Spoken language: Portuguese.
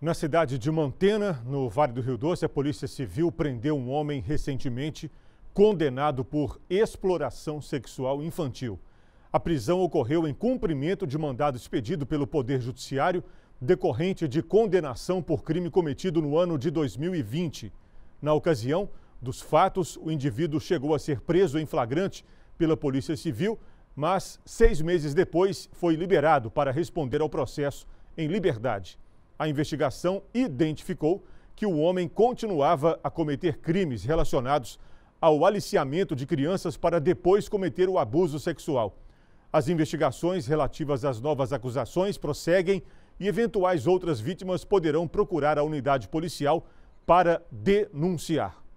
Na cidade de Mantena, no Vale do Rio Doce, a Polícia Civil prendeu um homem recentemente condenado por exploração sexual infantil. A prisão ocorreu em cumprimento de mandado expedido pelo Poder Judiciário, decorrente de condenação por crime cometido no ano de 2020. Na ocasião dos fatos, o indivíduo chegou a ser preso em flagrante pela Polícia Civil, mas seis meses depois foi liberado para responder ao processo em liberdade a investigação identificou que o homem continuava a cometer crimes relacionados ao aliciamento de crianças para depois cometer o abuso sexual. As investigações relativas às novas acusações prosseguem e eventuais outras vítimas poderão procurar a unidade policial para denunciar.